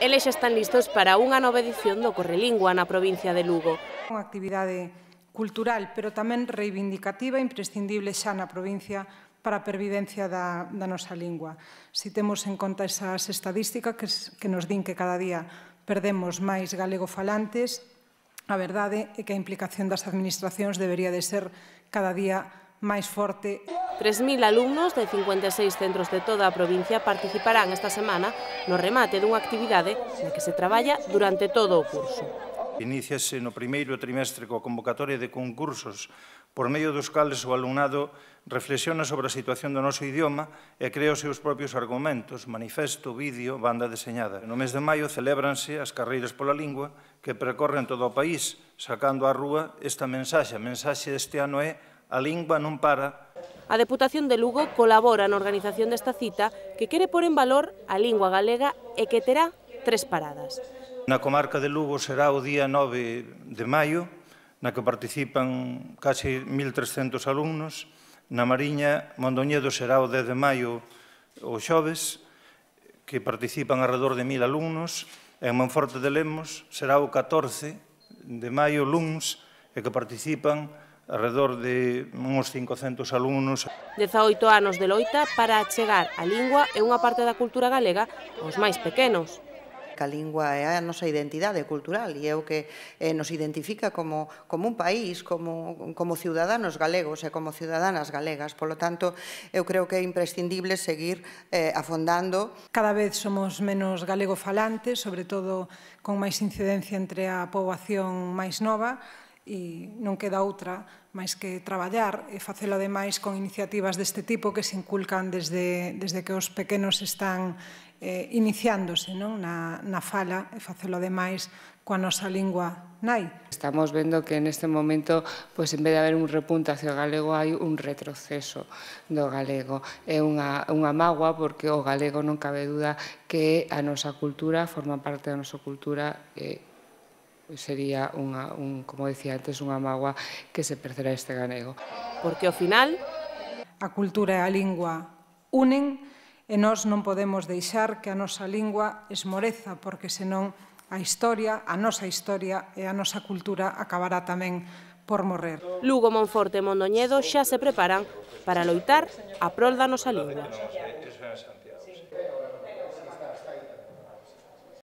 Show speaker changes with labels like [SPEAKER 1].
[SPEAKER 1] eles xa están listos para unha nova edición do Correlingua na provincia de Lugo.
[SPEAKER 2] Unha actividade cultural, pero tamén reivindicativa, e imprescindible xa na provincia para a pervivencia da, da nosa lingua. Si temos en conta esas estadísticas que, que nos din que cada día perdemos máis galegofalantes, a verdade é que a implicación das administracións debería de ser cada día máis máis forte.
[SPEAKER 1] 3.000 alumnos de 56 centros de toda a provincia participarán esta semana no remate dunha actividade na que se traballa durante todo o curso.
[SPEAKER 3] Iníciase no primeiro trimestre coa convocatoria de concursos por medio dos cales o alumnado reflexiona sobre a situación do noso idioma e crea os seus propios argumentos, manifesto, vídeo, banda deseñada. No mes de maio celebranse as carreiras pola lingua que percorren todo o país, sacando á rúa esta mensaxe. A mensaxe deste ano é a lingua non para.
[SPEAKER 1] A Deputación de Lugo colabora na organización desta cita que quere pôr en valor a lingua galega e que terá tres paradas.
[SPEAKER 3] Na comarca de Lugo será o día 9 de maio, na que participan case 1.300 alumnos. Na Mariña, Mondoñedo será o 10 de maio o xoves, que participan alrededor de 1.000 alumnos. En Monforte de Lemos será o 14 de maio luns, e que participan alrededor de uns 500 alumnos.
[SPEAKER 1] 18 anos de loita para achegar a lingua e unha parte da cultura galega aos máis pequenos
[SPEAKER 2] que a lingua é a nosa identidade cultural e é o que eh, nos identifica como, como un país, como, como ciudadanos galegos e como ciudadanas galegas. Polo tanto, eu creo que é imprescindible seguir eh, afondando. Cada vez somos menos galego falantes, sobre todo con máis incidencia entre a poboación máis nova, e non queda outra máis que traballar e facelo ademais con iniciativas deste tipo que se inculcan desde, desde que os pequenos están eh, iniciándose non? Na, na fala e facelo ademais coa nosa lingua nai. Estamos vendo que neste momento, pois, en vez de haber un repunto hacia o galego, hai un retroceso do galego. É unha, unha magua porque o galego non cabe duda que a nosa cultura forma parte da nosa cultura eh, sería unha, un, como decía antes, unha magua que se perderá este ganego. Porque ao final... A cultura e a lingua unen e nós non podemos deixar que a nosa lingua esmoreza, porque senón a historia, a nosa historia e a nosa cultura acabará
[SPEAKER 1] tamén por morrer. Lugo, Monforte e Mondoñedo xa se preparan para loitar a prol da nosa lingua.